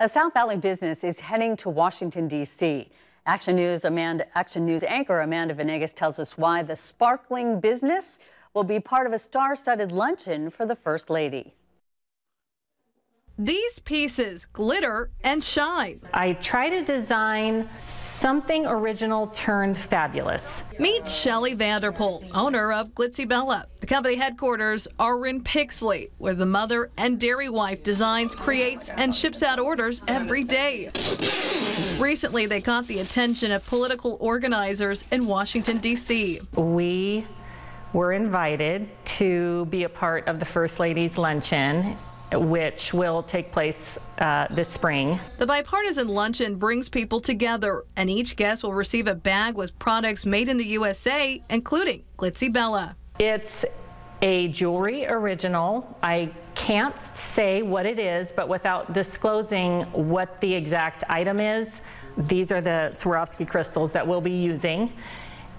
A South Valley business is heading to Washington, D.C. Action News, Amanda, Action News anchor Amanda Venegas tells us why the sparkling business will be part of a star-studded luncheon for the First Lady. These pieces glitter and shine. I try to design something original turned fabulous. Meet Shelly Vanderpool, owner of Glitzy Bella company headquarters are in Pixley, where the mother and dairy wife designs, creates, and ships out orders every day. Recently, they caught the attention of political organizers in Washington, D.C. We were invited to be a part of the First Lady's Luncheon which will take place uh, this spring. The bipartisan luncheon brings people together, and each guest will receive a bag with products made in the USA, including Glitzy Bella. It's a jewelry original. I can't say what it is, but without disclosing what the exact item is, these are the Swarovski crystals that we'll be using,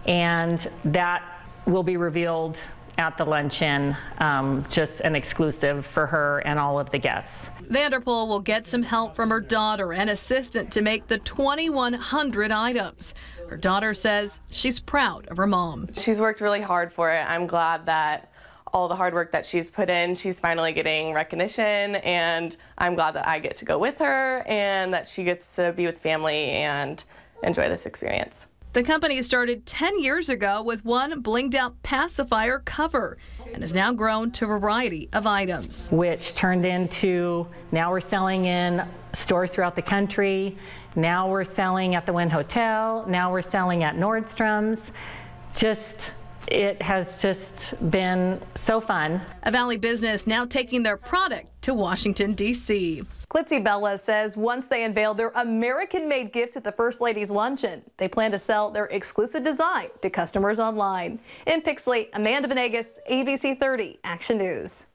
and that will be revealed at the luncheon, um, just an exclusive for her and all of the guests. Vanderpool will get some help from her daughter and assistant to make the 2,100 items. Her daughter says she's proud of her mom. She's worked really hard for it. I'm glad that all the hard work that she's put in, she's finally getting recognition, and I'm glad that I get to go with her and that she gets to be with family and enjoy this experience. The company started 10 years ago with one blinged out pacifier cover and has now grown to a variety of items. Which turned into now we're selling in stores throughout the country, now we're selling at the Wynn Hotel, now we're selling at Nordstrom's. Just it has just been so fun. A Valley business now taking their product to Washington, D.C. Clitzy Bella says once they unveil their American-made gift at the First Lady's Luncheon, they plan to sell their exclusive design to customers online. In Pixley, Amanda Venegas, ABC 30 Action News.